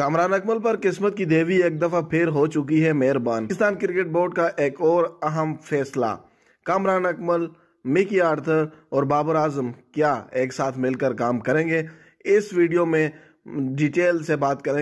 कामरान अकमल पर किस्मत की देवी एक दफा फिर हो चुकी है मेहरबान पाकिस्तान क्रिकेट बोर्ड का एक और अहम फैसला कामरान अकमल मिकी आर्थर और बाबर आजम क्या एक साथ मिलकर काम करेंगे इस वीडियो में डिटेल से बात करेंगे